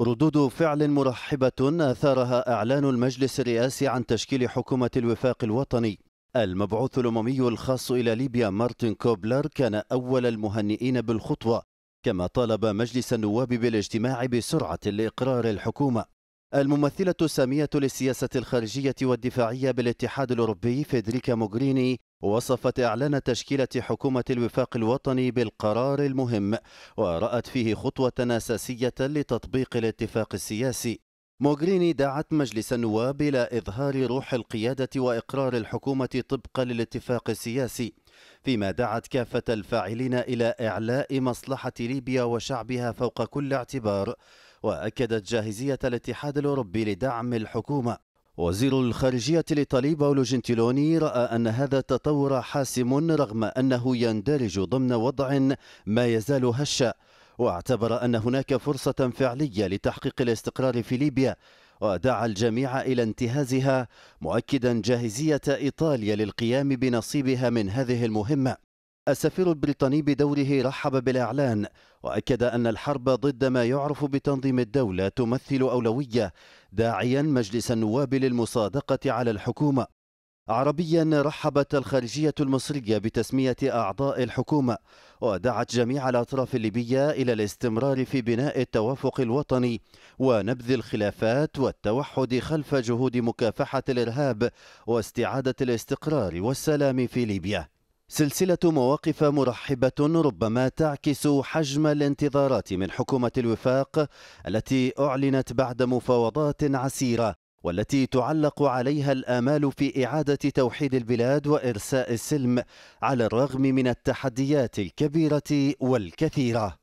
ردود فعل مرحبة أثارها إعلان المجلس الرئاسي عن تشكيل حكومة الوفاق الوطني المبعوث الأممي الخاص إلى ليبيا مارتن كوبلر كان أول المهنئين بالخطوة كما طالب مجلس النواب بالاجتماع بسرعة لإقرار الحكومة الممثلة السامية للسياسة الخارجية والدفاعية بالاتحاد الأوروبي فيدريكا موغريني وصفت إعلان تشكيلة حكومة الوفاق الوطني بالقرار المهم ورأت فيه خطوة أساسية لتطبيق الاتفاق السياسي موغريني دعت مجلس النواب إلى إظهار روح القيادة وإقرار الحكومة طبقا للاتفاق السياسي فيما دعت كافة الفاعلين إلى إعلاء مصلحة ليبيا وشعبها فوق كل اعتبار وأكدت جاهزية الاتحاد الأوروبي لدعم الحكومة وزير الخارجية الإيطالي باولو جنتيلوني رأى أن هذا التطور حاسم رغم أنه يندرج ضمن وضع ما يزال هشا واعتبر أن هناك فرصة فعلية لتحقيق الاستقرار في ليبيا ودعا الجميع إلى انتهازها مؤكدا جاهزية إيطاليا للقيام بنصيبها من هذه المهمة السفير البريطاني بدوره رحب بالإعلان وأكد أن الحرب ضد ما يعرف بتنظيم الدولة تمثل أولوية داعيا مجلس النواب للمصادقة على الحكومة عربيا رحبت الخارجية المصرية بتسمية أعضاء الحكومة ودعت جميع الأطراف الليبية إلى الاستمرار في بناء التوافق الوطني ونبذ الخلافات والتوحد خلف جهود مكافحة الإرهاب واستعادة الاستقرار والسلام في ليبيا سلسلة مواقف مرحبة ربما تعكس حجم الانتظارات من حكومة الوفاق التي أعلنت بعد مفاوضات عسيرة والتي تعلق عليها الآمال في إعادة توحيد البلاد وإرساء السلم على الرغم من التحديات الكبيرة والكثيرة